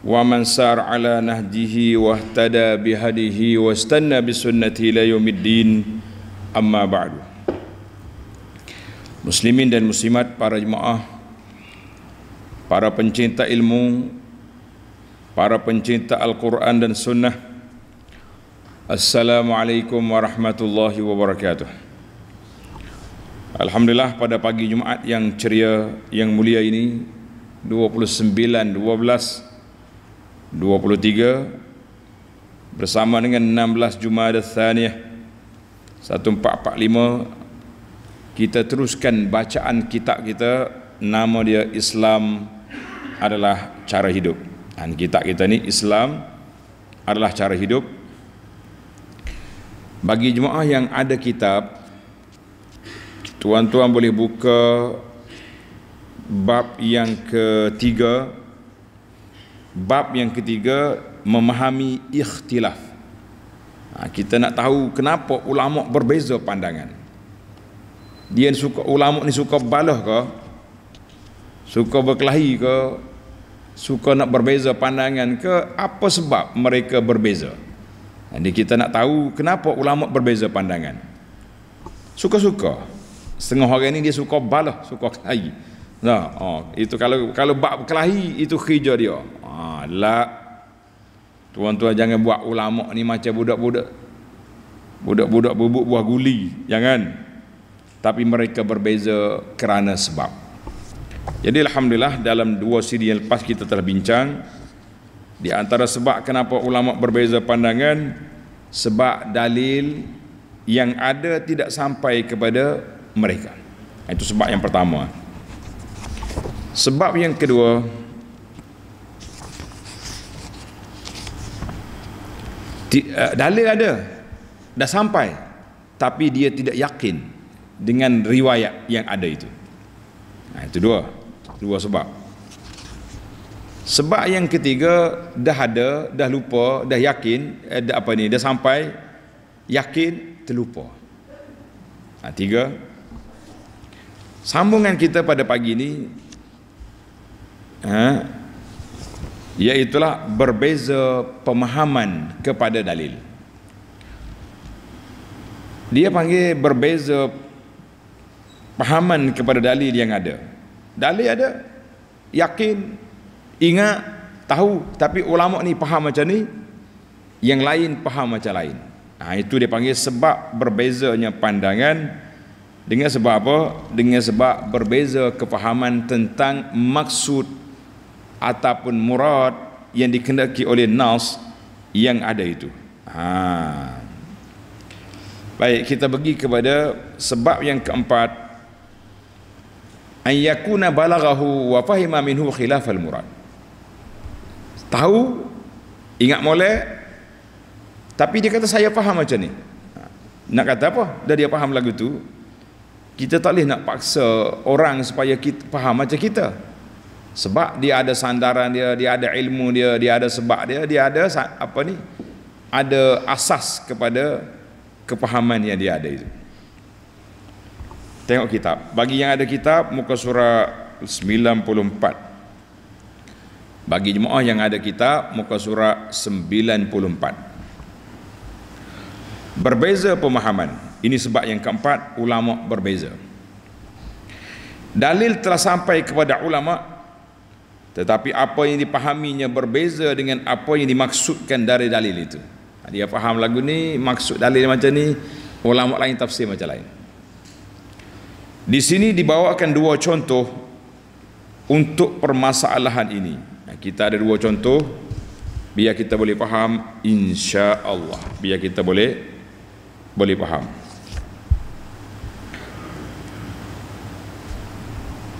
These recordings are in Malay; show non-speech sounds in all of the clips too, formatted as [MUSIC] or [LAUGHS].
Wa ومن سار على نهجه واهتدى بهديه واستنى بسنته الى يوم الدين amma بعد Muslimin dan muslimat para jemaah Para pencinta ilmu Para pencinta Al-Quran dan Sunnah Assalamualaikum warahmatullahi wabarakatuh Alhamdulillah pada pagi Jumaat yang ceria yang mulia ini 29, 23 bersama dengan 16 Jumadah Thaniyah 1445 kita teruskan bacaan kitab kita nama dia Islam adalah cara hidup dan kitab kita ni Islam adalah cara hidup bagi jemaah yang ada kitab tuan-tuan boleh buka bab yang ketiga 3 Bab yang ketiga memahami ikhtilaf. Ha, kita nak tahu kenapa ulama berbeza pandangan. Dia suka ulama ni suka balah ke? Suka berkelahi ke? Suka nak berbeza pandangan ke? Apa sebab mereka berbeza? Jadi ha, kita nak tahu kenapa ulama berbeza pandangan. Suka-suka. Setengah orang ni dia suka balah, suka kelahi. Nah, oh, itu kalau kalau bab kelahi itu kerja dia. Ha, Tuan-tuan jangan buat ulama ni macam budak-budak. Budak-budak bubuk buah guli. Jangan. Tapi mereka berbeza kerana sebab. Jadi Alhamdulillah dalam dua siri yang lepas kita telah bincang. Di antara sebab kenapa ulama berbeza pandangan. Sebab dalil yang ada tidak sampai kepada mereka. Itu sebab yang pertama. Sebab yang kedua, Eh, dalil ada dah sampai tapi dia tidak yakin dengan riwayat yang ada itu nah, itu dua dua sebab sebab yang ketiga dah ada dah lupa dah yakin eh, dah apa ni dah sampai yakin terlupa nah, tiga sambungan kita pada pagi ini ha, eh, Iaitulah berbeza pemahaman kepada dalil Dia panggil berbeza pemahaman kepada dalil yang ada Dalil ada Yakin Ingat Tahu Tapi ulama ni faham macam ni Yang lain faham macam lain nah, ha, Itu dia panggil sebab berbezanya pandangan Dengan sebab apa? Dengan sebab berbeza kefahaman tentang maksud ataupun murad yang dikendaki oleh nas yang ada itu. Ha. Baik, kita pergi kepada sebab yang keempat ayyakuna balaghahu wa fahima minhu khilafal murad. Tahu ingat mole, tapi dia kata saya faham macam ni. Ha. Nak kata apa? Dah dia faham lagu tu. Kita tak boleh nak paksa orang supaya kita faham macam kita sebab dia ada sandaran dia dia ada ilmu dia dia ada sebab dia dia ada apa ni ada asas kepada kepahaman yang dia ada itu tengok kitab bagi yang ada kitab muka surat 94 bagi jemaah yang ada kitab muka surat 94 berbeza pemahaman ini sebab yang keempat ulama berbeza dalil telah sampai kepada ulama tetapi apa yang dipahaminya berbeza dengan apa yang dimaksudkan dari dalil itu. Ha, dia faham lagu ni, maksud dalil macam ni, ulama lain tafsir macam lain. Di sini dibawakan dua contoh untuk permasalahan ini. Ha, kita ada dua contoh biar kita boleh faham insya-Allah. Biar kita boleh boleh faham.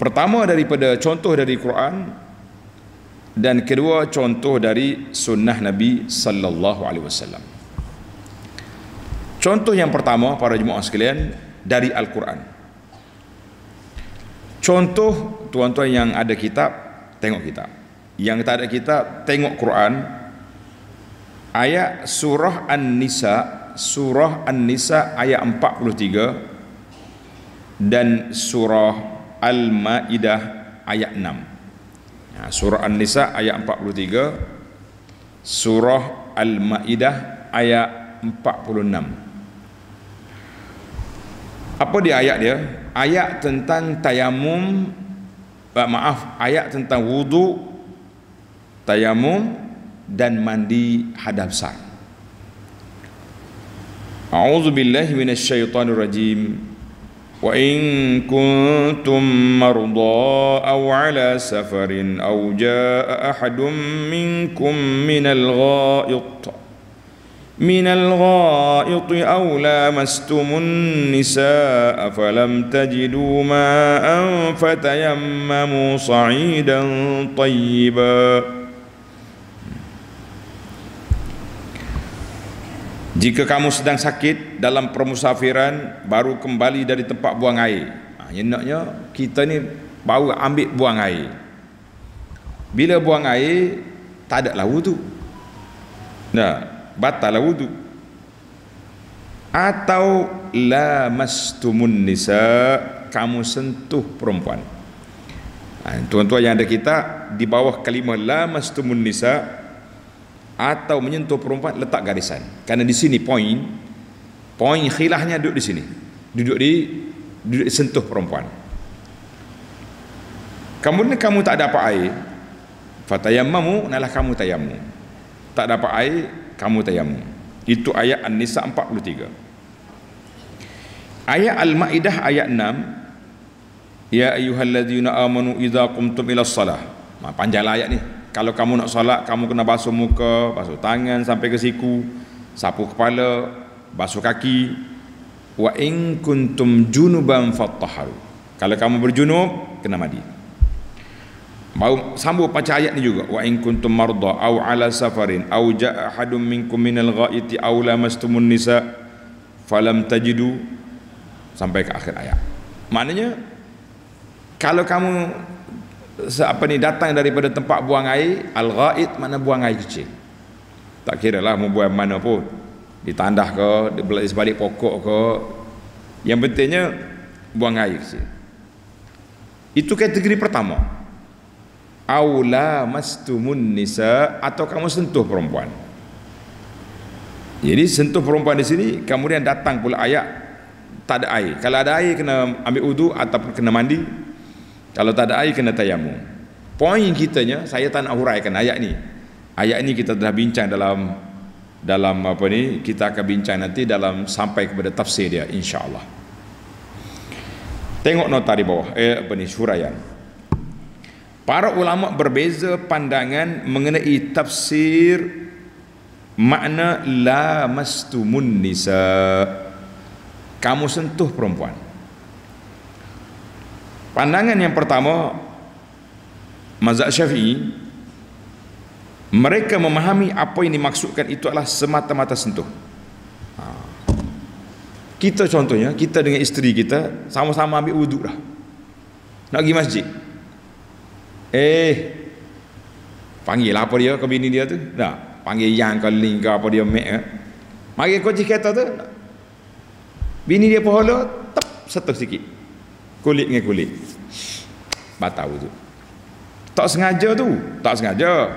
Pertama daripada contoh dari Quran dan kedua contoh dari sunnah Nabi sallallahu alaihi wasallam. Contoh yang pertama para jemaah sekalian dari Al-Quran. Contoh tuan-tuan yang ada kitab tengok kitab. Yang tak ada kitab tengok Quran. Ayat surah An-Nisa, surah An-Nisa ayat 43 dan surah Al-Maidah ayat 6. Ha, surah An-Nisa ayat 43 Surah Al-Ma'idah ayat 46 Apa dia ayat dia? Ayat tentang tayamum eh, Maaf, ayat tentang wudu Tayamum dan mandi hadapsar A'udzubillahiminasyaitanirrajim rajim. وإن كنتم مرضى أو على سفر أو جاء أحد منكم من الغائط من الغائط أو لامستم النساء فلم تجدوا ماء فتيمموا صعيدا طيباً Jika kamu sedang sakit dalam permusafiran baru kembali dari tempat buang air. Ah ha, naknya kita ni baru ambil buang air. Bila buang air tak ada lah wudu. Nah, batal lah wudu. Atau lamastumun nisa kamu sentuh perempuan. Ha, tuan-tuan yang ada kita di bawah kalimah lamastumun nisa atau menyentuh perempuan letak garisan kerana di sini poin poin khilahnya duduk di sini duduk di duduk di sentuh perempuan kamu ni kamu tak dapat air fatayammamu nalah kamu tayammu tak dapat air kamu tayammu itu ayat An-Nisa 43 ayat Al-Ma'idah ayat 6 ya ayuhalladzina amanu idha kumtum ila salah panjanglah ayat ni kalau kamu nak solat kamu kena basuh muka basuh tangan sampai ke siku sapu kepala basuh kaki wa in kuntum junuban fattaharu kalau kamu berjunub kena mandi Bau sambu baca ayat ni juga wa in kuntum marda aw ala safarin au jaa ahadun minkum minal ghaiti au lamastumun nisa falam tajidu sampai ke akhir ayat maknanya kalau kamu apa ni datang daripada tempat buang air al-ghaid mana buang air kecil tak kiralah mau buang mana pun di tandah ke di sebalik pokok ke yang pentingnya buang air kecil itu kategori pertama aula mastumun nisa atau kamu sentuh perempuan jadi sentuh perempuan di sini kemudian datang pula ayat tak ada air kalau ada air kena ambil wudu ataupun kena mandi kalau tak ada air kena tayamum. Poin kitanya saya tak nak huraikan ayat ni. Ayat ni kita dah bincang dalam dalam apa ni kita akan bincang nanti dalam sampai kepada tafsir dia insya Allah. Tengok nota di bawah eh apa ni huraian. Para ulama berbeza pandangan mengenai tafsir makna la mastumun nisa kamu sentuh perempuan Pandangan yang pertama mazhab Syafi'i mereka memahami apa yang dimaksudkan itu adalah semata-mata sentuh. Ha. Kita contohnya, kita dengan isteri kita sama-sama ambil wuduk dah. Nak pergi masjid. Eh. Panggil apa dia ke bini dia tu? Dah. Panggil yang ke ling apa dia mek. Eh. Mari kau cik kata tu. Bini dia pun hola, tep, satu sikit kulit dengan kulit batal wudu tak sengaja tu tak sengaja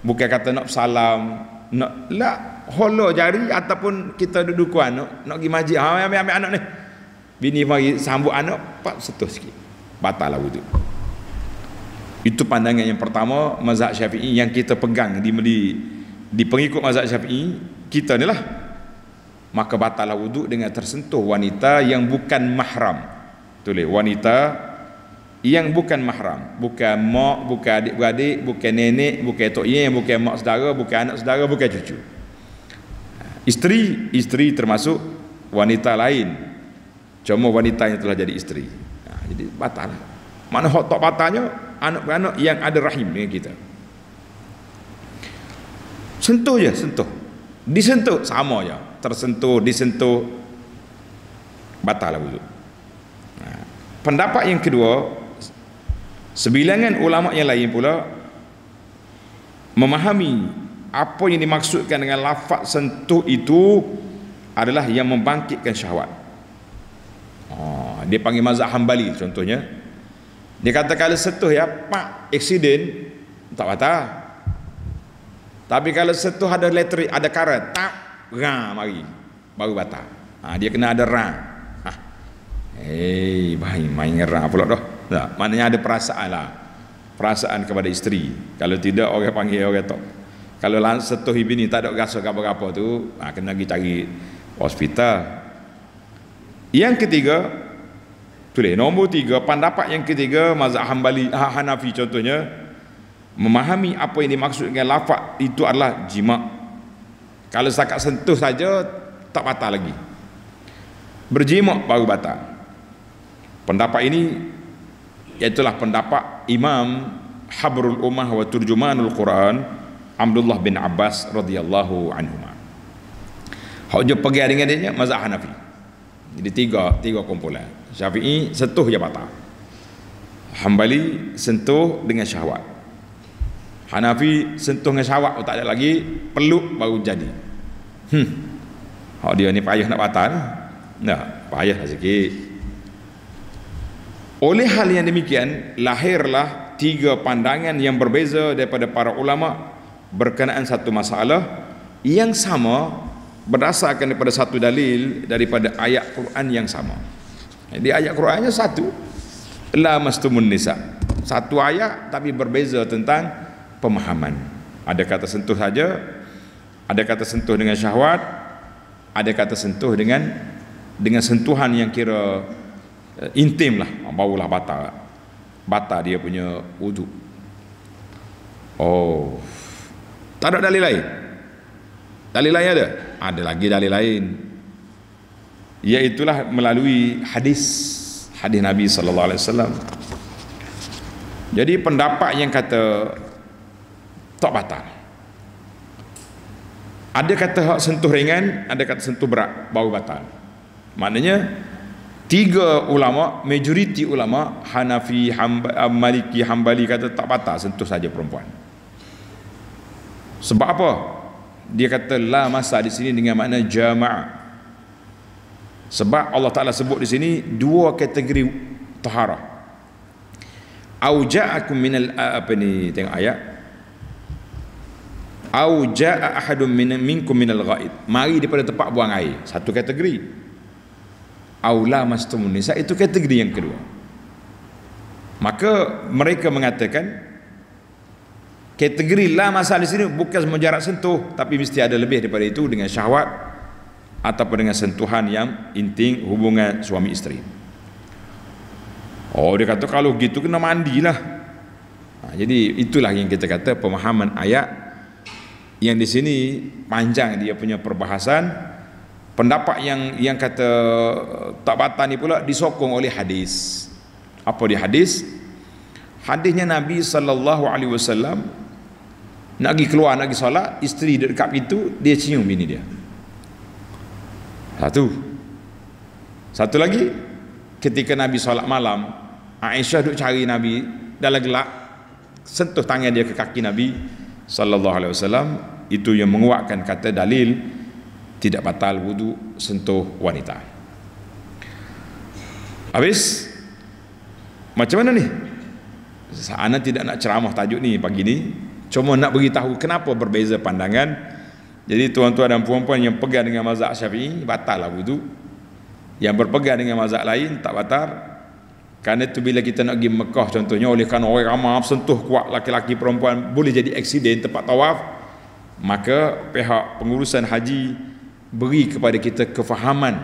bukan kata nak salam nak lah holo jari ataupun kita duduk ku anak nak pergi majlis ha ambil ambil anak ni bini mari sambut anak pak setuh sikit batal lah wudu itu pandangan yang pertama mazhab syafi'i yang kita pegang di di, di pengikut mazhab syafi'i kita ni lah maka batal lah wudu dengan tersentuh wanita yang bukan mahram tulis wanita yang bukan mahram bukan mak bukan adik-beradik bukan nenek bukan tok yang bukan mak saudara bukan anak saudara bukan cucu isteri isteri termasuk wanita lain cuma wanita yang telah jadi isteri nah, ha, jadi batal lah. mana hak tak batalnya anak-anak yang ada rahim dengan kita sentuh je sentuh disentuh sama je tersentuh disentuh batal lah pendapat yang kedua sebilangan ulama yang lain pula memahami apa yang dimaksudkan dengan lafaz sentuh itu adalah yang membangkitkan syahwat ha, dia panggil mazhab hambali contohnya dia kata kalau sentuh ya pak eksiden tak patah tapi kalau sentuh ada elektrik ada karat tak ram mari baru batal ha, dia kena ada rang. Hei, eh, bayi main ngerang pula dah. Tak, maknanya ada perasaan lah. Perasaan kepada isteri. Kalau tidak, orang panggil orang tak. Kalau lang- setuhi bini tak ada rasa apa-apa tu, ha, kena pergi cari hospital. Yang ketiga, tulis, nombor tiga, pendapat yang ketiga, mazhab Hanbali, ha, Hanafi contohnya, memahami apa yang dimaksud dengan itu adalah jima. Kalau setakat sentuh saja, tak patah lagi. Berjima baru batal. Pendapat ini Iaitulah pendapat Imam Habrul Ummah wa Turjumanul Quran Abdullah bin Abbas radhiyallahu anhu. Hujjah pegi dengan dia mazhab Hanafi. Jadi tiga tiga kumpulan. Syafi'i sentuh jabatan. Hambali sentuh dengan syahwat. Hanafi sentuh dengan syahwat oh, tak ada lagi perlu baru jadi. Hmm. Hak dia ni payah nak batal. Lah. Nah, payah sikit. Oleh hal yang demikian, lahirlah tiga pandangan yang berbeza daripada para ulama berkenaan satu masalah yang sama berdasarkan daripada satu dalil daripada ayat Quran yang sama. Jadi ayat Qurannya satu, la mastumun nisa. Satu ayat tapi berbeza tentang pemahaman. Ada kata sentuh saja, ada kata sentuh dengan syahwat, ada kata sentuh dengan dengan sentuhan yang kira Eh, intim lah ah, barulah batal batal dia punya wuduk oh tak ada dalil lain dalil lain ada ada lagi dalil lain iaitulah melalui hadis hadis Nabi sallallahu alaihi wasallam jadi pendapat yang kata tak batal ada kata hak sentuh ringan ada kata sentuh berat baru batal maknanya tiga ulama majoriti ulama Hanafi Hamba, eh, Maliki Hambali kata tak patah sentuh saja perempuan sebab apa dia kata la masa di sini dengan makna jama' sebab Allah Taala sebut di sini dua kategori taharah au ja'akum min apa ni tengok ayat au ja'a ahadun min minkum min al-ghaid mari daripada tempat buang air satu kategori aula mastumun nisa itu kategori yang kedua maka mereka mengatakan kategori la masal di sini bukan semenjarak sentuh tapi mesti ada lebih daripada itu dengan syahwat atau dengan sentuhan yang inting hubungan suami isteri oh dia kata kalau gitu kena mandilah ha, jadi itulah yang kita kata pemahaman ayat yang di sini panjang dia punya perbahasan pendapat yang yang kata eh, tak batal ni pula disokong oleh hadis apa dia hadis hadisnya Nabi sallallahu alaihi wasallam nak pergi keluar nak pergi solat isteri dekat pintu dia cium bini dia satu satu lagi ketika Nabi solat malam Aisyah duk cari Nabi dalam gelap sentuh tangan dia ke kaki Nabi sallallahu alaihi wasallam itu yang menguatkan kata dalil tidak batal wudu sentuh wanita. Habis macam mana ni? Saya tidak nak ceramah tajuk ni pagi ni, cuma nak bagi tahu kenapa berbeza pandangan. Jadi tuan-tuan dan puan-puan yang pegang dengan mazhab Syafi'i batal lah wudu. Yang berpegang dengan mazhab lain tak batal. Karena itu bila kita nak pergi Mekah contohnya oleh kerana orang ramah sentuh kuat laki-laki perempuan boleh jadi aksiden tempat tawaf maka pihak pengurusan haji beri kepada kita kefahaman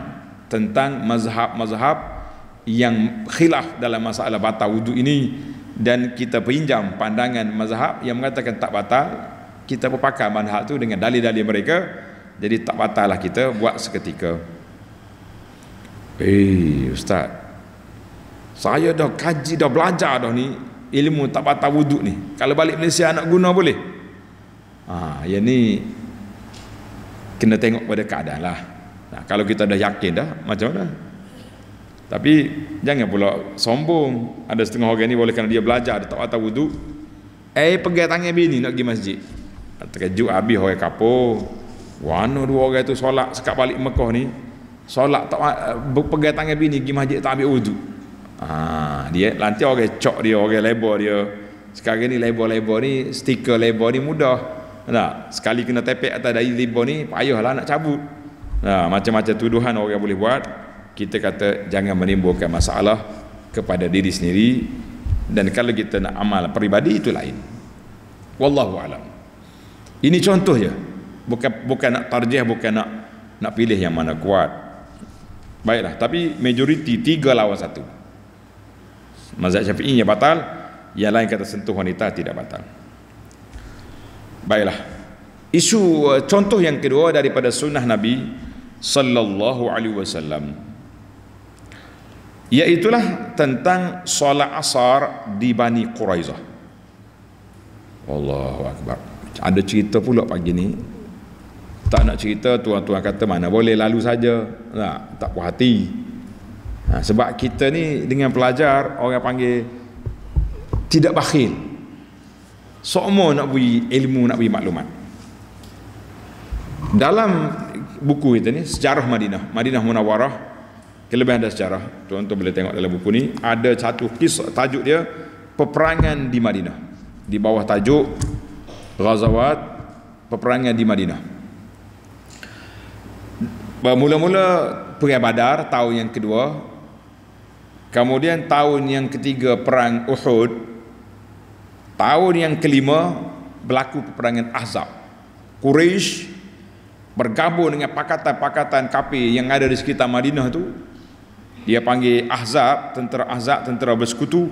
tentang mazhab-mazhab yang khilaf dalam masalah batal wudu ini dan kita pinjam pandangan mazhab yang mengatakan tak batal kita berpakai mazhab itu dengan dalil-dalil mereka jadi tak batal lah kita buat seketika eh ustaz saya dah kaji dah belajar dah ni ilmu tak batal wudu ni kalau balik Malaysia nak guna boleh ha, yang ni kena tengok pada keadaan lah nah, kalau kita dah yakin dah macam mana tapi jangan pula sombong ada setengah orang ni boleh kena dia belajar dia tak patah wudhu? eh pegang tangan bini nak pergi masjid terkejut habis orang kapur wana dua orang tu solat sekat balik mekoh ni solat tak eh, pegang tangan bini pergi masjid tak ambil wudu ha, dia nanti orang cok dia orang label dia sekarang ni label-label ni stiker label ni mudah Nah, sekali kena tepek atas dari riba ni payahlah nak cabut. Nah, ha, macam-macam tuduhan orang boleh buat. Kita kata jangan menimbulkan masalah kepada diri sendiri dan kalau kita nak amal peribadi itu lain. Wallahu alam. Ini contoh je. Bukan bukan nak tarjih, bukan nak nak pilih yang mana kuat. Baiklah, tapi majoriti tiga lawan satu. Mazhab Syafi'i yang batal, yang lain kata sentuh wanita tidak batal. Baiklah. Isu uh, contoh yang kedua daripada sunnah Nabi sallallahu alaihi wasallam yaitulah tentang solat asar di Bani Quraizah. Allahu akbar. Ada cerita pula pagi ni. Tak nak cerita tuan-tuan kata mana boleh lalu saja. Tak, tak puas hati. Ha, sebab kita ni dengan pelajar orang panggil tidak bakhil. Sokmo nak bagi ilmu, nak bagi maklumat. Dalam buku itu ni, sejarah Madinah, Madinah Munawarah, kelebihan ada sejarah, tuan-tuan boleh tengok dalam buku ni, ada satu kisah, tajuk dia, peperangan di Madinah. Di bawah tajuk, Ghazawat, peperangan di Madinah. Mula-mula Perang Badar tahun yang kedua. Kemudian tahun yang ketiga Perang Uhud Tahun yang kelima berlaku peperangan Ahzab. Quraisy bergabung dengan pakatan-pakatan kafir yang ada di sekitar Madinah tu. Dia panggil Ahzab, tentera Ahzab, tentera bersekutu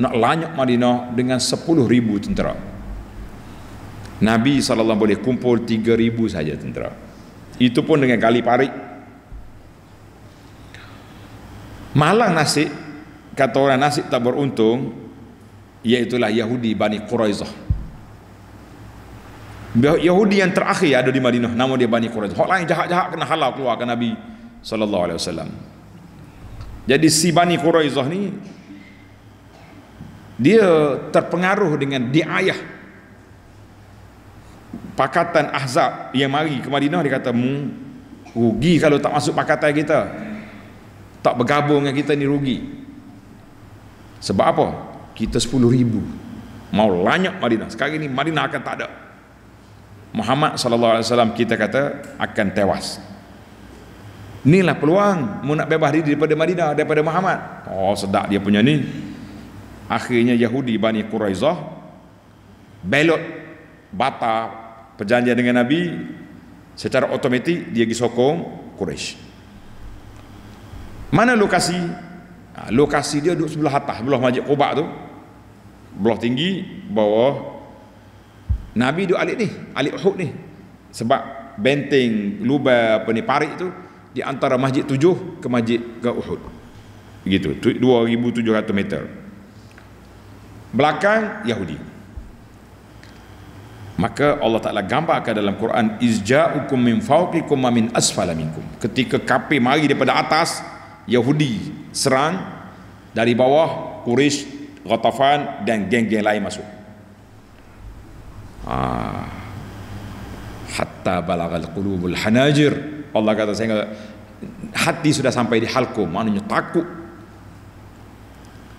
nak lanyak Madinah dengan 10,000 tentera. Nabi SAW boleh kumpul 3,000 saja tentera. Itu pun dengan gali parik. Malang nasib, kata orang nasib tak beruntung, Iaitulah Yahudi Bani Quraizah Yahudi yang terakhir ada di Madinah Nama dia Bani Quraizah Orang lain jahat-jahat kena halau keluar ke Nabi SAW Jadi si Bani Quraizah ni Dia terpengaruh dengan diayah Pakatan Ahzab yang mari ke Madinah Dia kata Rugi kalau tak masuk pakatan kita Tak bergabung dengan kita ni rugi Sebab apa? kita 10 ribu mau lanyap Madinah sekarang ini Madinah akan tak ada Muhammad sallallahu alaihi wasallam kita kata akan tewas inilah peluang mau nak bebas diri daripada Madinah daripada Muhammad oh sedak dia punya ni akhirnya Yahudi Bani Quraizah belot bata perjanjian dengan Nabi secara otomatik dia pergi sokong Quraisy. Mana lokasi? Ha, lokasi dia duduk sebelah atas, sebelah Masjid Quba tu belah tinggi bawah Nabi duduk alik ni alik Uhud ni sebab benteng lubang apa ni parit tu di antara masjid tujuh ke masjid ke Uhud begitu 2700 meter belakang Yahudi maka Allah Ta'ala gambarkan dalam Quran izja'ukum min fawqikum ma min asfala ketika kapi mari daripada atas Yahudi serang dari bawah Quraisy Ghatafan dan geng-geng lain masuk. Ah. Hatta balagal qulubul hanajir. Allah kata sehingga hati sudah sampai di halku, maknanya takut.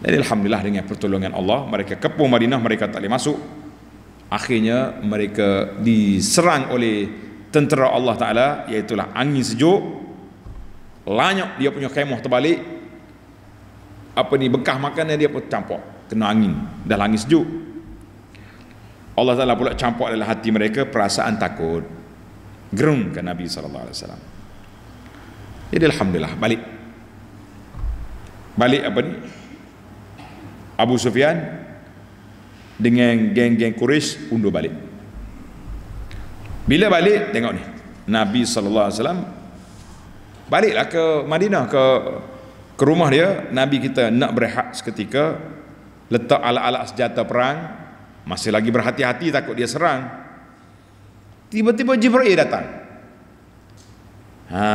Jadi alhamdulillah dengan pertolongan Allah, mereka kepung Madinah, mereka tak boleh masuk. Akhirnya mereka diserang oleh tentera Allah Taala iaitu angin sejuk. Lanyok dia punya kemah terbalik apa ni bekah makanan dia pun campur kena angin dah angin sejuk Allah Ta'ala pula campur dalam hati mereka perasaan takut gerung ke Nabi Sallallahu Alaihi Wasallam. jadi Alhamdulillah balik balik apa ni Abu Sufyan dengan geng-geng Quraisy undur balik bila balik tengok ni Nabi Sallallahu Alaihi Wasallam baliklah ke Madinah ke ke rumah dia Nabi kita nak berehat seketika letak alat-alat senjata perang masih lagi berhati-hati takut dia serang tiba-tiba Jibril datang ha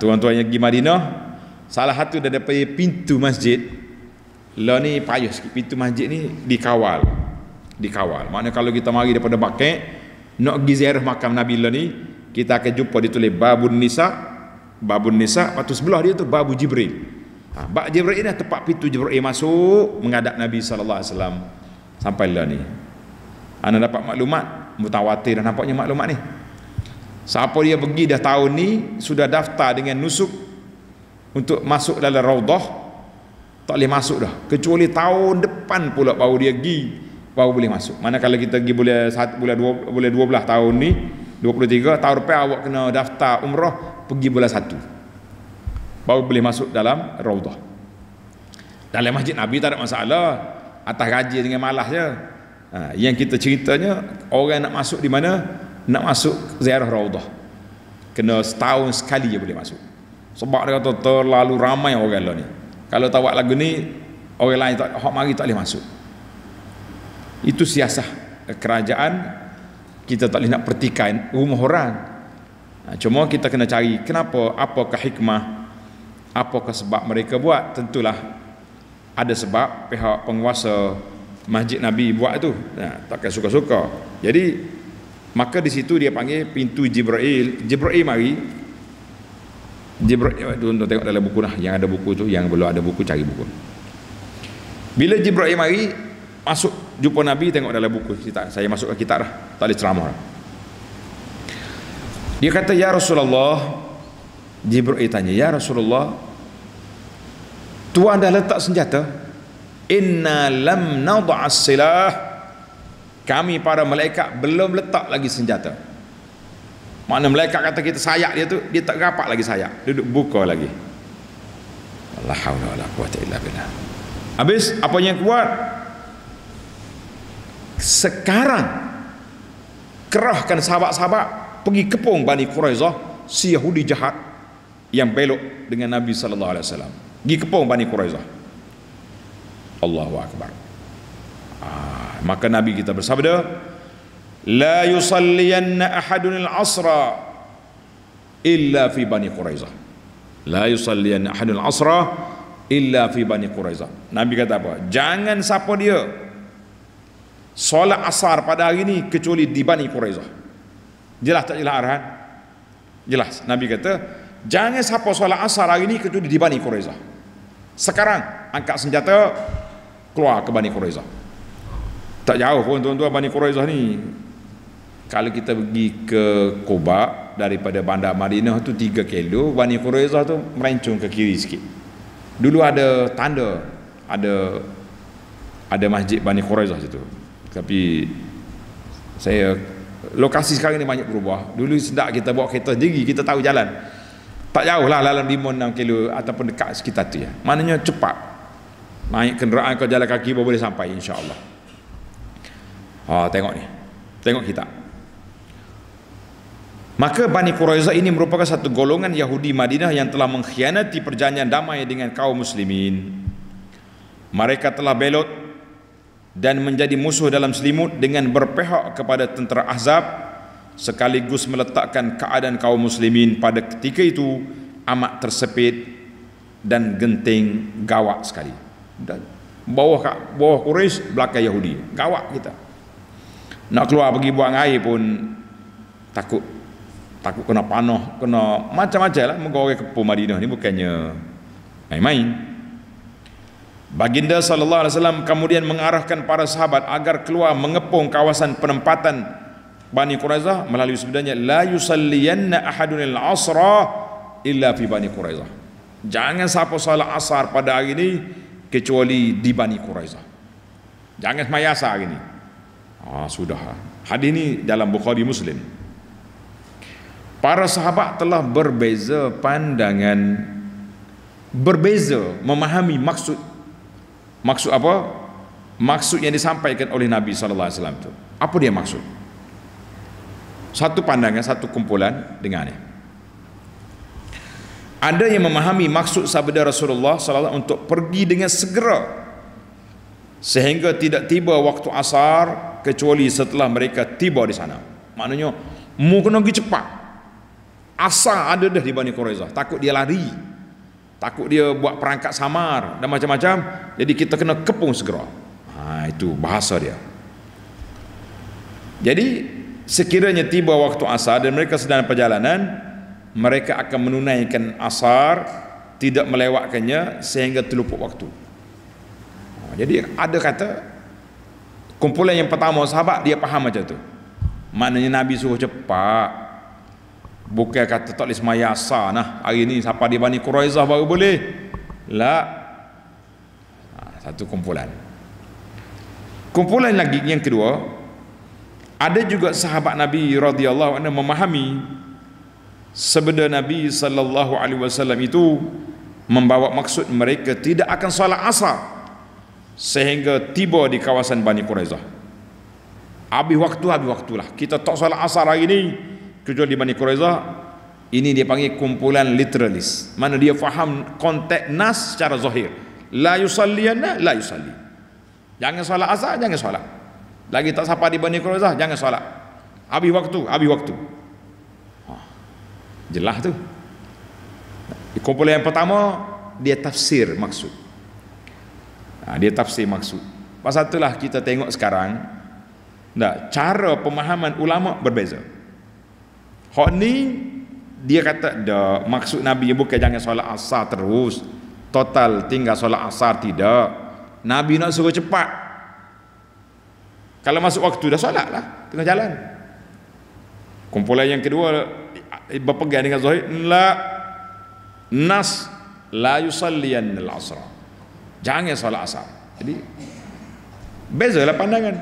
tuan-tuan yang pergi Madinah salah satu dah dapat pintu masjid la ni payah sikit pintu masjid ni dikawal dikawal maknanya kalau kita mari daripada Makkah nak pergi ziarah makam Nabi la ni kita akan jumpa ditulis babun nisa babun nisa patu sebelah dia tu babu Jibril Ha, bak Jibril ni tepat pintu Jibril masuk menghadap Nabi sallallahu alaihi wasallam sampai lah ni. Ana ha, dapat maklumat mutawatir dan nampaknya maklumat ni. Siapa dia pergi dah tahun ni sudah daftar dengan nusuk untuk masuk dalam raudhah tak boleh masuk dah kecuali tahun depan pula baru dia pergi baru boleh masuk. Mana kalau kita pergi boleh satu, boleh dua, boleh 12 tahun ni 23 tahun depan awak kena daftar umrah pergi bulan satu baru boleh masuk dalam raudhah. Dalam masjid Nabi tak ada masalah. Atas rajin dengan malas je. Ha, yang kita ceritanya orang nak masuk di mana? Nak masuk ziarah raudhah. Kena setahun sekali je boleh masuk. Sebab dia kata terlalu ramai orang lah ni. Kalau tawak lagu ni orang lain tak orang mari tak boleh masuk. Itu siasah kerajaan kita tak boleh nak pertikan rumah orang. Ha, cuma kita kena cari kenapa apakah hikmah apakah sebab mereka buat tentulah ada sebab pihak penguasa masjid Nabi buat itu nah, takkan suka-suka jadi maka di situ dia panggil pintu Jibril Jibril mari Jibril tu tuan tengok dalam buku lah yang ada buku tu yang belum ada buku cari buku bila Jibril mari masuk jumpa Nabi tengok dalam buku saya masuk ke kitab dah tak boleh ceramah dah. dia kata ya Rasulullah Jibril tanya ya Rasulullah Tuan dah letak senjata. Inna lam nadha'as silah. Kami para malaikat belum letak lagi senjata. Mana malaikat kata kita sayak dia tu, dia tak rapat lagi sayak. Duduk buka lagi. La haula wala quwata illa billah. Habis apa yang kuat? Sekarang kerahkan sahabat-sahabat pergi kepung Bani Quraizah si Yahudi jahat yang belok dengan Nabi sallallahu alaihi wasallam pergi kepung Bani Quraizah Allahu Akbar ah, maka Nabi kita bersabda la yusallianna ahadun al-asra illa fi Bani Quraizah la yusallianna ahadun al-asra illa fi Bani Quraizah Nabi kata apa? jangan siapa dia solat asar pada hari ini kecuali di Bani Quraizah jelas tak jelas arahan? jelas Nabi kata jangan siapa solat asar hari ini kecuali di Bani Quraizah sekarang angkat senjata keluar ke Bani Quraizah tak jauh pun tuan-tuan Bani Quraizah ni kalau kita pergi ke Kubak daripada bandar Madinah tu 3 kilo Bani Quraizah tu merencung ke kiri sikit dulu ada tanda ada ada masjid Bani Quraizah situ tapi saya lokasi sekarang ni banyak berubah dulu sedap kita bawa kereta sendiri kita tahu jalan tak jauh lah dalam lima enam kilo ataupun dekat sekitar tu ya. Maknanya cepat. Naik kenderaan kau jalan kaki pun boleh sampai insya-Allah. Oh tengok ni. Tengok kita. Maka Bani Quraizah ini merupakan satu golongan Yahudi Madinah yang telah mengkhianati perjanjian damai dengan kaum muslimin. Mereka telah belot dan menjadi musuh dalam selimut dengan berpihak kepada tentera Ahzab sekaligus meletakkan keadaan kaum muslimin pada ketika itu amat tersepit dan genting gawat sekali dan bawah bawah Quraisy belakang Yahudi gawat kita nak keluar pergi buang air pun takut takut kena panah kena macam-macam lah menggoreng kepo Madinah ni bukannya main-main Baginda sallallahu alaihi wasallam kemudian mengarahkan para sahabat agar keluar mengepung kawasan penempatan Bani Quraizah melalui sebenarnya la yusalliyanna ahadun al-asra illa fi Bani Quraizah. Jangan siapa salat asar pada hari ini kecuali di Bani Quraizah. Jangan semaya asar hari ini. Ah sudah. Hadis ini dalam Bukhari Muslim. Para sahabat telah berbeza pandangan berbeza memahami maksud maksud apa? Maksud yang disampaikan oleh Nabi sallallahu alaihi wasallam itu. Apa dia maksud? satu pandangan satu kumpulan dengannya. ada yang memahami maksud sabda Rasulullah SAW untuk pergi dengan segera sehingga tidak tiba waktu asar kecuali setelah mereka tiba di sana maknanya mu kena pergi cepat Asa ada dah di Bani Quraizah takut dia lari takut dia buat perangkat samar dan macam-macam jadi kita kena kepung segera ha, itu bahasa dia jadi Sekiranya tiba waktu asar dan mereka sedang perjalanan, mereka akan menunaikan asar tidak melewatkannya sehingga terluput waktu. Oh, jadi ada kata kumpulan yang pertama sahabat dia faham macam tu. Maknanya Nabi suruh cepat. Bukan kata tak boleh semaya asar nah. Hari ni siapa di Bani Quraizah baru boleh. la ha, Satu kumpulan. Kumpulan lagi yang kedua, ada juga sahabat Nabi radhiyallahu anhu memahami sebenda Nabi sallallahu alaihi wasallam itu membawa maksud mereka tidak akan solat asar sehingga tiba di kawasan Bani Quraizah. Abi waktu abi waktulah kita tak solat asar hari ini kecuali di Bani Quraizah. Ini dia panggil kumpulan literalis. Mana dia faham konteks nas secara zahir. La yusalliyana la yusalli. Jangan solat asar, jangan solat lagi tak sampai di Bani Qurayzah jangan solat habis waktu habis waktu ha. jelas tu Di kumpulan yang pertama dia tafsir maksud ha, dia tafsir maksud pasal itulah kita tengok sekarang tak, cara pemahaman ulama berbeza hak ni dia kata dah maksud Nabi bukan jangan solat asar terus total tinggal solat asar tidak Nabi nak suruh cepat kalau masuk waktu dah solat lah Tengah jalan Kumpulan yang kedua Berpegang dengan Zohid La Nas La yusallian al-asra Jangan solat asar Jadi Bezalah pandangan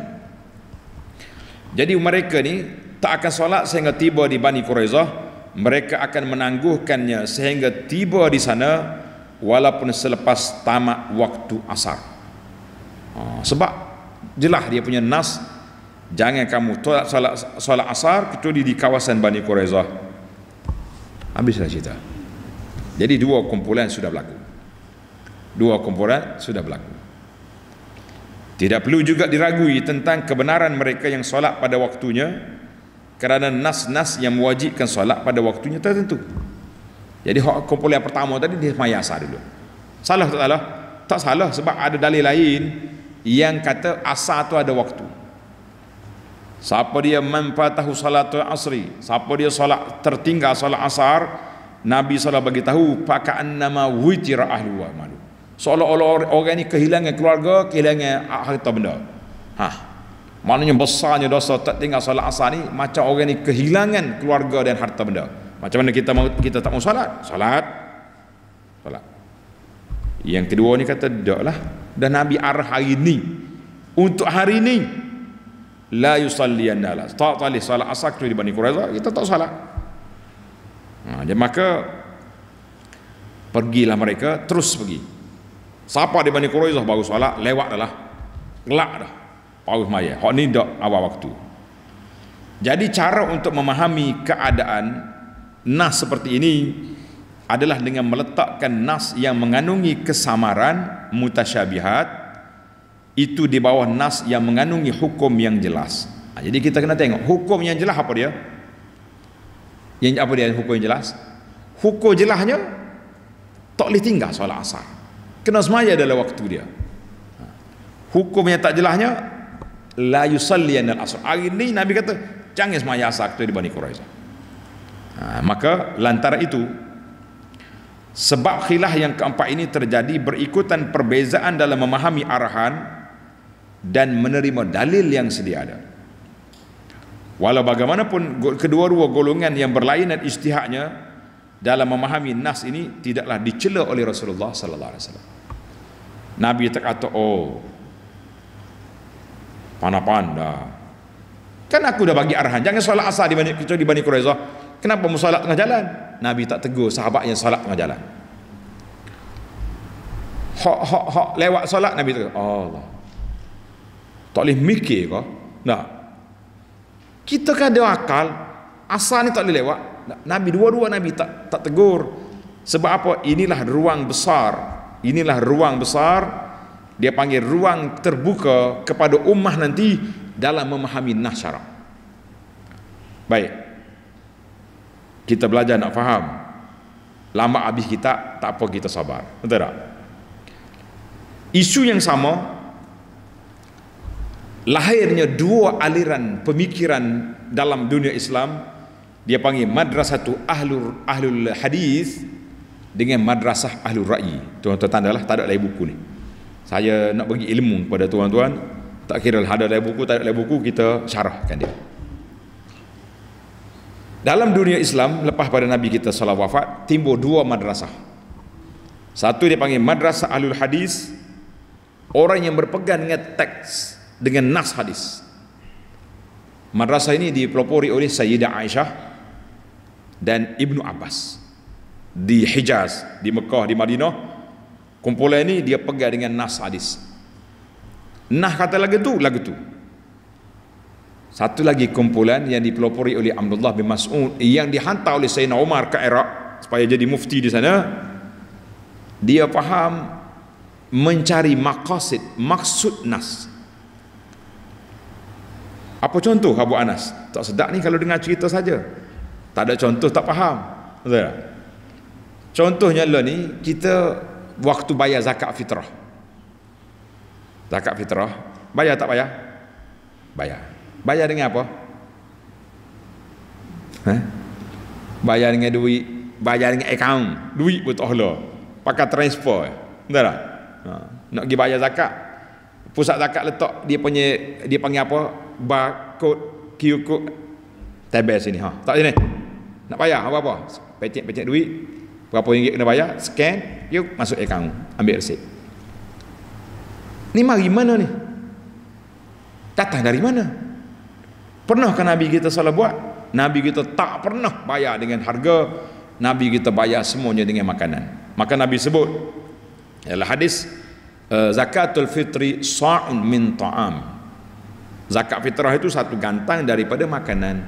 Jadi mereka ni Tak akan solat sehingga tiba di Bani Quraizah Mereka akan menangguhkannya Sehingga tiba di sana Walaupun selepas tamat waktu asar ha, Sebab jelah dia punya nas jangan kamu tolak solat solat asar kecuali di kawasan Bani Quraizah habislah cerita jadi dua kumpulan sudah berlaku dua kumpulan sudah berlaku tidak perlu juga diragui tentang kebenaran mereka yang solat pada waktunya kerana nas-nas yang mewajibkan solat pada waktunya tertentu jadi kumpulan yang pertama tadi dia semayang asar dulu salah tak salah tak salah sebab ada dalil lain yang kata asar tu ada waktu siapa dia manfaatahu salatu asri siapa dia salat tertinggal salat asar Nabi SAW bagi tahu pakaan nama witira ahli wa malu seolah-olah orang ini kehilangan keluarga kehilangan harta benda ha. maknanya besarnya dosa tak tinggal salat asar ni macam orang ini kehilangan keluarga dan harta benda macam mana kita mau kita tak mau Salat, salat. solat yang kedua ni kata tidaklah lah dan Nabi arah hari ini untuk hari ini la yusalliyanna la tak tali salat asal tu di Bani Quraiza kita tak salat nah, ha, jadi maka pergilah mereka terus pergi siapa di Bani Quraiza baru salat lewat dah lah gelak dah paruh maya hak ni dak awal waktu jadi cara untuk memahami keadaan nas seperti ini adalah dengan meletakkan nas yang mengandungi kesamaran mutasyabihat itu di bawah nas yang mengandungi hukum yang jelas. Ha, jadi kita kena tengok hukum yang jelas apa dia? Yang apa dia hukum yang jelas? Hukum jelasnya tak boleh tinggal solat asar. Kena semaya dalam waktu dia. Ha. Hukum yang tak jelasnya la yusalliyan al-asr. Hari ini Nabi kata jangan semaya asar tu di Bani Quraizah. Ha, maka lantaran itu sebab khilaf yang keempat ini terjadi berikutan perbezaan dalam memahami arahan dan menerima dalil yang sedia ada. Walau bagaimanapun kedua-dua golongan yang berlainan istihaknya dalam memahami nas ini tidaklah dicela oleh Rasulullah sallallahu alaihi wasallam. Nabi tak kata "Oh, panapanda. Kan aku dah bagi arahan, jangan solat asar di Bani di Bani Quraizah. Kenapa mu tengah jalan?" Nabi tak tegur sahabatnya yang solat tengah jalan hok hok hok lewat solat Nabi tegur Allah tak boleh mikir kau nah. kita kan ada akal asal ni tak boleh lewat Nabi dua-dua Nabi tak tak tegur sebab apa inilah ruang besar inilah ruang besar dia panggil ruang terbuka kepada ummah nanti dalam memahami nasyarak baik kita belajar nak faham lama habis kita tak apa kita sabar betul tak isu yang sama lahirnya dua aliran pemikiran dalam dunia Islam dia panggil madrasah madrasatu ahlul ahlul hadis dengan madrasah ahlul ra'i tuan-tuan tanda lah tak ada lagi buku ni saya nak bagi ilmu kepada tuan-tuan tak kira lah, ada lagi buku tak ada lagi buku kita syarahkan dia dalam dunia Islam lepas pada Nabi kita salah wafat timbul dua madrasah. Satu dia panggil madrasah alul hadis orang yang berpegang dengan teks dengan nas hadis. Madrasah ini dipelopori oleh Sayyidah Aisyah dan Ibnu Abbas di Hijaz, di Mekah, di Madinah. Kumpulan ini dia pegang dengan nas hadis. Nah kata lagu tu, lagu tu satu lagi kumpulan yang dipelopori oleh Abdullah bin Mas'ud yang dihantar oleh Sayyidina Umar ke Iraq supaya jadi mufti di sana dia faham mencari maqasid maksud nas apa contoh Abu Anas tak sedap ni kalau dengar cerita saja tak ada contoh tak faham betul contohnya lah ni kita waktu bayar zakat fitrah zakat fitrah bayar tak bayar bayar Bayar dengan apa? Ha? Bayar dengan duit, bayar dengan account, duit pun tak hala. Pakai transfer. Betul tak? Ha. Nak pergi bayar zakat. Pusat zakat letak dia punya dia panggil apa? Barcode QR code tabel sini ha. Tak sini. Nak bayar apa-apa? Pecek-pecek duit. Berapa ringgit kena bayar? Scan, yuk masuk account, ambil resit. Ni mari mana ni? Datang dari mana? Pernahkah Nabi kita salah buat? Nabi kita tak pernah bayar dengan harga. Nabi kita bayar semuanya dengan makanan. Maka Nabi sebut dalam hadis eh, zakatul fitri sa'un min ta'am. Zakat fitrah itu satu gantang daripada makanan.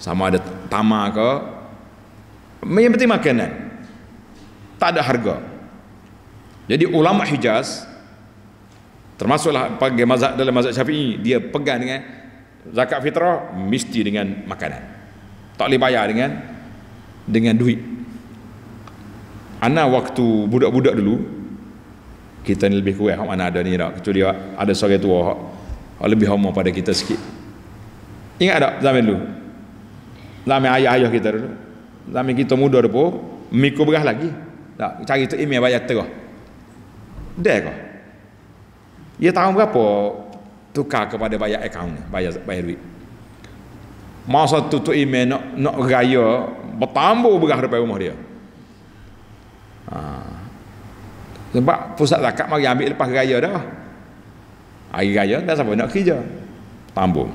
Sama ada tama ke yang penting makanan tak ada harga jadi ulama Hijaz termasuklah pagi mazhab dalam mazhab Syafi'i dia pegang dengan zakat fitrah mesti dengan makanan tak boleh bayar dengan dengan duit Ana waktu budak-budak dulu kita ni lebih kurang mana ada ni tak kecuali ada seorang tua yang lebih homo pada kita sikit ingat tak zaman dulu zaman ayah-ayah kita dulu zaman kita muda dulu mikro berah lagi tak cari tu email bayar terah dah kau ia tahu berapa tukar kepada bayar akaun bayar bayar duit masa tu tu email nak nak raya bertambah berah depan rumah dia ha. sebab pusat zakat mari ambil lepas raya dah hari raya dah siapa nak kerja tambah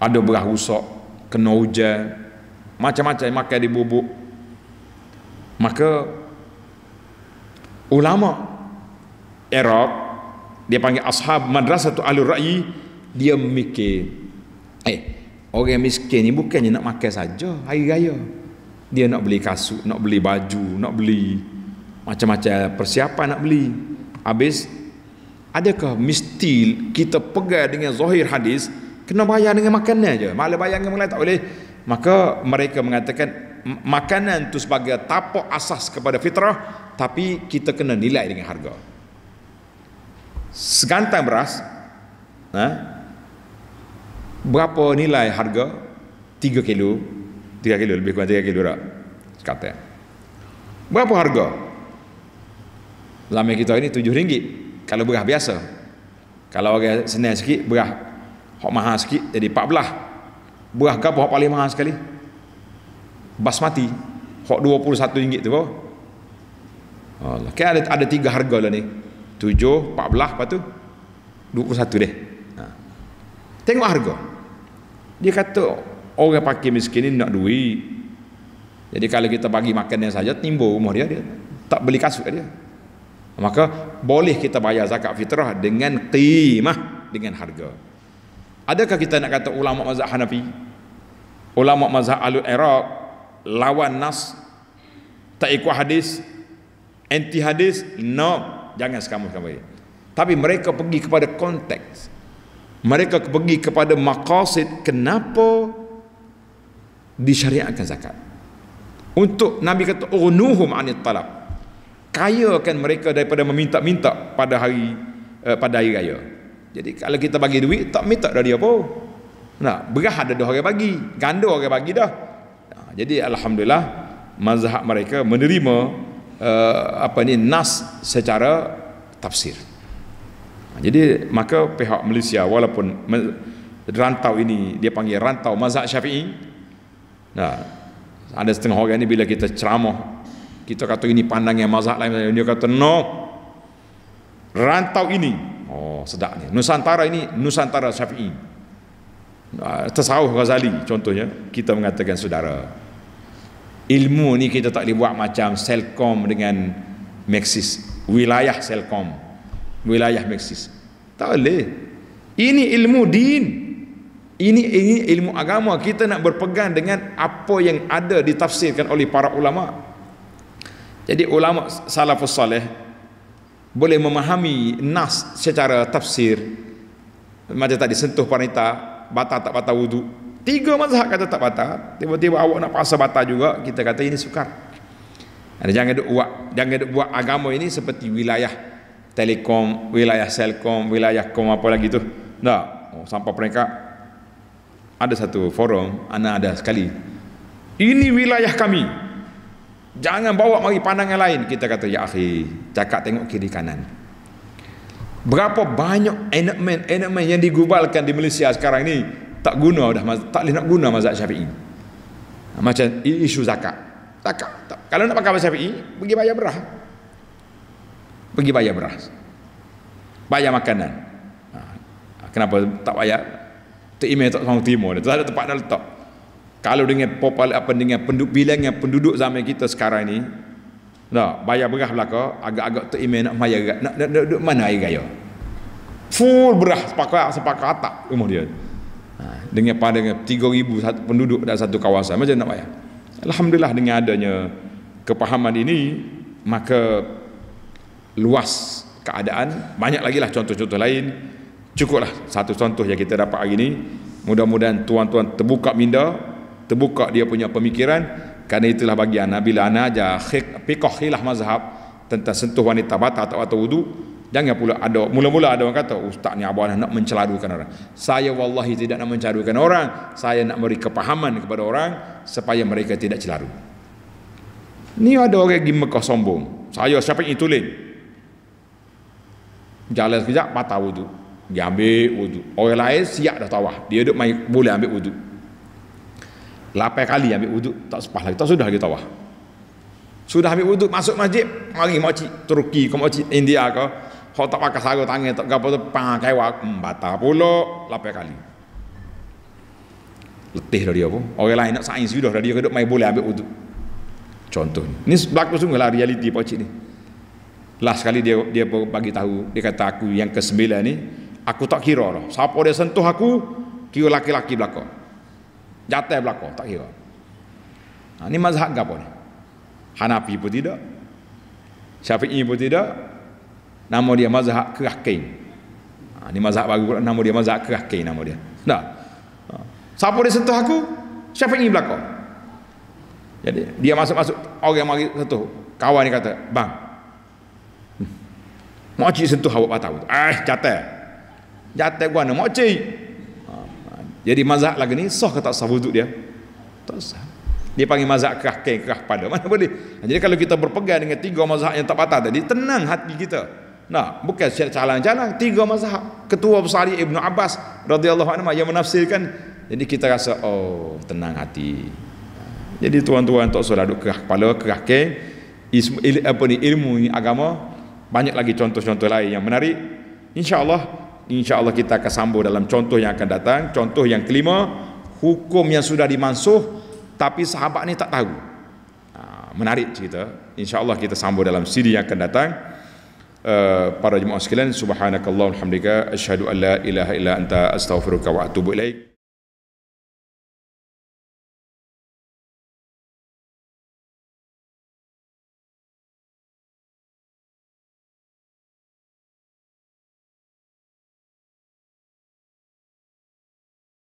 ada berah rusak kena hujan macam-macam makan di bubuk maka ulama Iraq dia panggil ashab madrasah tu alur ra'i dia mikir eh orang miskin ni bukannya nak makan saja hari raya dia nak beli kasut nak beli baju nak beli macam-macam persiapan nak beli habis adakah mesti kita pegang dengan zahir hadis kena bayar dengan makanan aja malah bayar dengan makanan tak boleh maka mereka mengatakan makanan itu sebagai tapak asas kepada fitrah tapi kita kena nilai dengan harga segantang beras ha? berapa nilai harga 3 kilo 3 kilo lebih kurang 3 kilo tak kata berapa harga lama kita ini 7 ringgit kalau beras biasa kalau orang senang sikit beras hok mahal sikit jadi 14 beras ke apa paling mahal sekali basmati hok 21 ringgit tu apa Allah. Kan ada, ada tiga harga lah ni tujuh, empat belah, lepas tu dua puluh satu deh. Ha. Tengok harga. Dia kata, orang pakai miskin ni nak duit. Jadi kalau kita bagi makan dia saja, timbul rumah dia, dia tak beli kasut dia. Maka boleh kita bayar zakat fitrah dengan qimah, dengan harga. Adakah kita nak kata ulama mazhab Hanafi? Ulama mazhab Alul Iraq lawan nas tak ikut hadis anti hadis no jangan sekamu-sekamu tapi mereka pergi kepada konteks mereka pergi kepada maqasid kenapa disyariatkan zakat untuk nabi kata unuhum anit talab kan mereka daripada meminta-minta pada hari eh, pada hari raya jadi kalau kita bagi duit tak minta dari dia pun nah berah ada dah orang bagi ganda orang bagi dah nah, jadi alhamdulillah mazhab mereka menerima uh, apa ni nas secara tafsir. Jadi maka pihak Malaysia walaupun rantau ini dia panggil rantau mazhab Syafi'i. Nah, ada setengah orang ini bila kita ceramah kita kata ini pandangan mazhab lain dia kata no. Rantau ini oh sedak ni. Nusantara ini Nusantara Syafi'i. Nah, Ghazali contohnya kita mengatakan saudara ilmu ni kita tak boleh buat macam selkom dengan Maxis wilayah selkom wilayah Maxis tak boleh ini ilmu din ini ini ilmu agama kita nak berpegang dengan apa yang ada ditafsirkan oleh para ulama jadi ulama salafus soleh boleh memahami nas secara tafsir macam tadi sentuh panita, batal tak batal wuduk Tiga mazhab kata tak batal, tiba-tiba awak nak paksa batal juga, kita kata ini sukar. Jadi jangan duk buat, jangan duk buat agama ini seperti wilayah telekom, wilayah selkom, wilayah kom apa lagi tu. Tak. Oh, sampai peringkat ada satu forum, ana ada sekali. Ini wilayah kami. Jangan bawa mari pandangan lain. Kita kata, ya akhi, cakap tengok kiri kanan. Berapa banyak enakmen-enakmen yang digubalkan di Malaysia sekarang ini tak guna dah tak boleh nak guna mazhab syafi'i ha, macam isu zakat zakat tak. kalau nak pakai mazhab syafi'i pergi bayar beras, pergi bayar beras, bayar makanan ha, ha, kenapa tak bayar terima tak sama terima tak ada tempat nak letak kalau dengan popal apa dengan penduduk bilangan penduduk zaman kita sekarang ni dah bayar berah belaka agak-agak terima nak bayar nak, nak, mana air gaya full beras, sepakat sepakat tak rumah dia Ha, dengan pada 3000 penduduk dalam satu kawasan macam nak bayar alhamdulillah dengan adanya kepahaman ini maka luas keadaan banyak lagi lah contoh-contoh lain cukuplah satu contoh yang kita dapat hari ini mudah-mudahan tuan-tuan terbuka minda terbuka dia punya pemikiran kerana itulah bagian bila anak ajar pekoh khilah mazhab tentang sentuh wanita batal atau wudu Jangan pula ada mula-mula ada orang kata ustaz ni abang nak mencelarukan orang. Saya wallahi tidak nak mencelarukan orang. Saya nak beri kepahaman kepada orang supaya mereka tidak celaru. Ni ada orang yang Mekah sombong. Saya siapa yang tulen? Jalan sekejap patah wudu. Dia ambil wudu. Orang lain siap dah tawah. Dia duduk main boleh ambil wudu. Lapan kali ambil wudu tak sepah lagi. Tak sudah lagi tawah. Sudah ambil wudu masuk masjid, mari makcik Turki ke makcik India ke, kau tak pakai sayur tangan, tak apa-apa, pakai wak, mbata pula, lapa kali. Letih dari apa? Orang lain nak sains sudah dari dia, mai boleh ambil untuk Contoh Ini berlaku sungguh lah realiti pakcik ni. Lah sekali dia dia bagi tahu, dia kata aku yang ke sembilan ni, aku tak kira lah. Siapa dia sentuh aku, kira laki-laki belakang. Jatah belakang, tak kira. Nah, ha, ini mazhab apa ni? Hanafi pun tidak. Syafi'i pun tidak nama dia mazhab kerahkain ha, ni mazhab baru pula nama dia mazhab kerahkain nama dia dah ha. siapa dia sentuh aku siapa ini belakang jadi dia masuk-masuk orang yang mari sentuh kawan dia kata bang hm. makcik sentuh awak patah tu eh jatai jatai gua nak makcik ha, ha. jadi mazhab lagi ni sah ke tak sah wuduk dia tak sah dia panggil mazhab kerah keng kerah pada [LAUGHS] mana boleh jadi kalau kita berpegang dengan tiga mazhab yang tak patah tadi tenang hati kita Nah, bukan secara calon calang tiga mazhab. Ketua besar Ibnu Abbas radhiyallahu anhu yang menafsirkan jadi kita rasa oh tenang hati. Jadi tuan-tuan tak usah duk kerah kepala kerah ke ismu, apa ni ilmu agama banyak lagi contoh-contoh lain yang menarik. Insya-Allah insya-Allah kita akan sambung dalam contoh yang akan datang. Contoh yang kelima hukum yang sudah dimansuh tapi sahabat ni tak tahu. Ah, menarik cerita. Insya-Allah kita sambung dalam siri yang akan datang. Eh, para jemaah sekalian subhanakallah walhamdulillah asyhadu an la ilaha illa anta astaghfiruka wa atubu ilaik